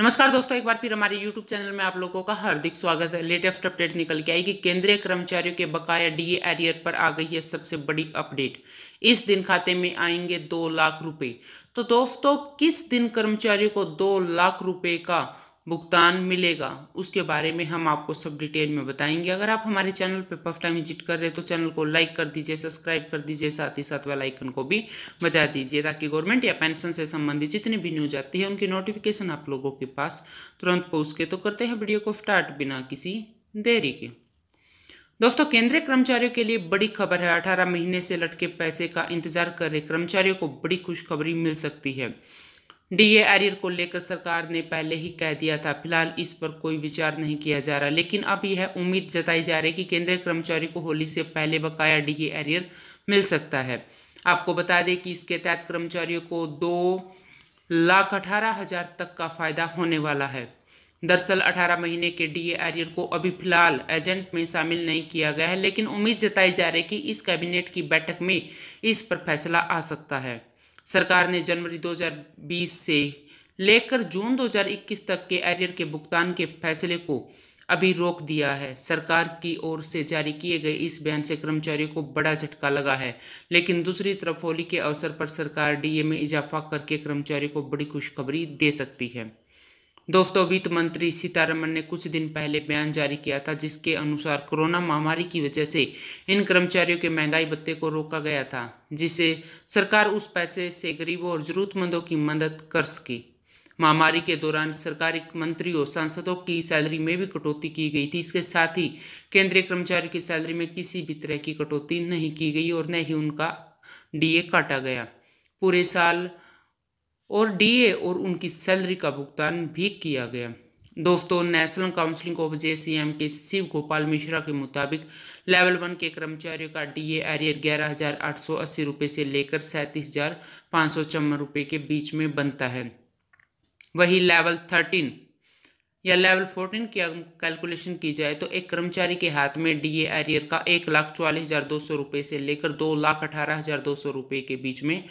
नमस्कार दोस्तों एक बार फिर हमारे YouTube चैनल में आप लोगों का हार्दिक स्वागत है लेटेस्ट अपडेट निकल के आई कि केंद्रीय कर्मचारियों के बकाया डी एरियर पर आ गई है सबसे बड़ी अपडेट इस दिन खाते में आएंगे दो लाख रुपए तो दोस्तों किस दिन कर्मचारियों को दो लाख रुपए का भुगतान मिलेगा उसके बारे में हम आपको सब डिटेल में बताएंगे अगर आप हमारे चैनल पर फर्स्ट टाइम विजिट कर रहे हैं तो चैनल को लाइक कर दीजिए सब्सक्राइब कर दीजिए साथ ही साथ वाला आइकन को भी बजा दीजिए ताकि गवर्नमेंट या पेंशन से संबंधित जितनी भी न्यूज आती है उनकी नोटिफिकेशन आप लोगों के पास तुरंत पहुँच के तो करते हैं वीडियो को स्टार्ट बिना किसी देरी के दोस्तों केंद्रीय कर्मचारियों के लिए बड़ी खबर है अठारह महीने से लटके पैसे का इंतजार कर रहे कर्मचारियों को बड़ी खुशखबरी मिल सकती है डीए एरियर को लेकर सरकार ने पहले ही कह दिया था फिलहाल इस पर कोई विचार नहीं किया जा रहा लेकिन अब यह उम्मीद जताई जा रही है कि केंद्रीय कर्मचारी को होली से पहले बकाया डीए एरियर मिल सकता है आपको बता दें कि इसके तहत कर्मचारियों को दो लाख अठारह हज़ार तक का फ़ायदा होने वाला है दरअसल 18 महीने के डीए एरियर को अभी फिलहाल एजेंट में शामिल नहीं किया गया है लेकिन उम्मीद जताई जा रही है कि इस कैबिनेट की बैठक में इस पर फैसला आ सकता है सरकार ने जनवरी 2020 से लेकर जून 2021 तक के एरियर के भुगतान के फैसले को अभी रोक दिया है सरकार की ओर से जारी किए गए इस बयान से कर्मचारियों को बड़ा झटका लगा है लेकिन दूसरी तरफ होली के अवसर पर सरकार डीए में इजाफा करके कर्मचारियों को बड़ी खुशखबरी दे सकती है दोस्तों वित्त मंत्री सीतारमन ने कुछ दिन पहले बयान जारी किया था जिसके अनुसार कोरोना महामारी की वजह से इन कर्मचारियों के महंगाई भत्ते को रोका गया था जिसे सरकार उस पैसे से गरीबों और ज़रूरतमंदों की मदद कर सकी महामारी के दौरान सरकारी मंत्रियों सांसदों की सैलरी में भी कटौती की गई थी इसके साथ ही केंद्रीय कर्मचारियों की सैलरी में किसी भी तरह की कटौती नहीं की गई और न ही उनका डीए काटा गया पूरे साल और डीए और उनकी सैलरी का भुगतान भी किया गया दोस्तों नेशनल काउंसिलिंग ऑफ जेसीएम के शिव गोपाल मिश्रा के मुताबिक लेवल वन के कर्मचारियों का डीए एरियर ग्यारह हज़ार आठ सौ अस्सी रुपये से लेकर सैंतीस हज़ार पाँच सौ चौवन रुपये के बीच में बनता है वही लेवल थर्टीन या लेवल फोर्टीन की अगर कैलकुलेशन की जाए तो एक कर्मचारी के हाथ में डीए एरियर का एक लाख चौवालीस हज़ार दो सौ रुपये से लेकर दो लाख अठारह हज़ार दो सौ रुपये के बीच में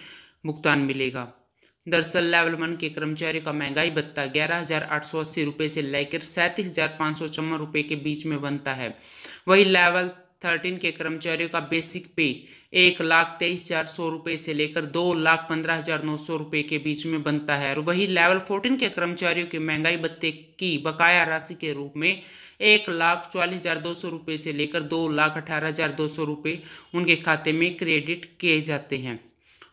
भुगतान मिलेगा दरअसल लेवल वन के कर्मचारियों का महंगाई भत्ता ग्यारह हज़ार आठ सौ अस्सी रुपये से लेकर सैंतीस हज़ार पाँच सौ चौवन रुपये के बीच में बनता है वही लेवल थर्टीन के कर्मचारियों का बेसिक पे एक लाख तेईस हज़ार सौ रुपये से लेकर दो लाख पंद्रह हज़ार नौ सौ रुपये के बीच में बनता है और वही लेवल फोर्टीन के कर्मचारियों के महंगाई भत्ते की बकाया राशि के रूप में एक लाख चालीस हज़ार दो सौ रुपये से लेकर दो लाख अठारह हज़ार दो सौ रुपये उनके खाते में क्रेडिट किए जाते हैं